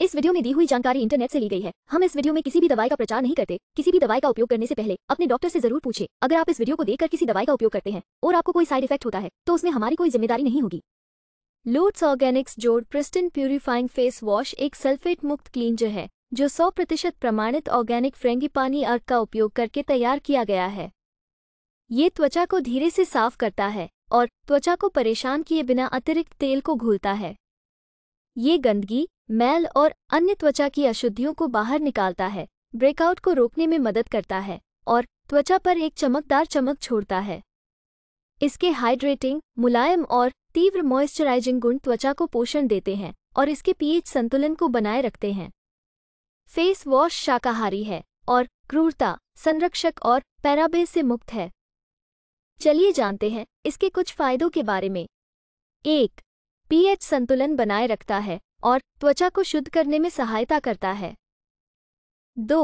इस वीडियो में दी हुई जानकारी इंटरनेट से ली गई है हम इस वीडियो में किसी भी दवाई का प्रचार नहीं करते किसी भी दवाई का उपयोग करने से पहले अपने डॉक्टर से जरूर पूछे अगर आप इस वीडियो को देखकर किसी दवाई का उपयोग करते हैं और आपको कोई साइड इफेक्ट होता है तो उसमें हमारी कोई जिम्मेदारी नहीं होगी लोट्स ऑर्गेनिक्स जोड़ प्रिस्टिन प्यूरिफाइंग फेस वॉश एक सल्फेट मुक्त क्लींजर है जो सौ प्रतिशत प्रमाणित ऑर्गेनिक पानी अर्क का उपयोग करके तैयार किया गया है ये त्वचा को धीरे से साफ करता है और त्वचा को परेशान किए बिना अतिरिक्त तेल को घूलता है ये गंदगी मैल और अन्य त्वचा की अशुद्धियों को बाहर निकालता है ब्रेकआउट को रोकने में मदद करता है और त्वचा पर एक चमकदार चमक छोड़ता है इसके हाइड्रेटिंग मुलायम और तीव्र मॉइस्चराइजिंग गुण त्वचा को पोषण देते हैं और इसके पीएच संतुलन को बनाए रखते हैं फेस वॉश शाकाहारी है और क्रूरता संरक्षक और पैराबे से मुक्त है चलिए जानते हैं इसके कुछ फायदों के बारे में एक पीएच संतुलन बनाए रखता है और त्वचा को शुद्ध करने में सहायता करता है दो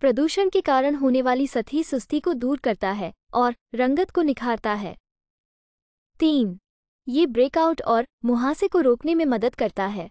प्रदूषण के कारण होने वाली सतही सुस्ती को दूर करता है और रंगत को निखारता है तीन ये ब्रेकआउट और मुहासे को रोकने में मदद करता है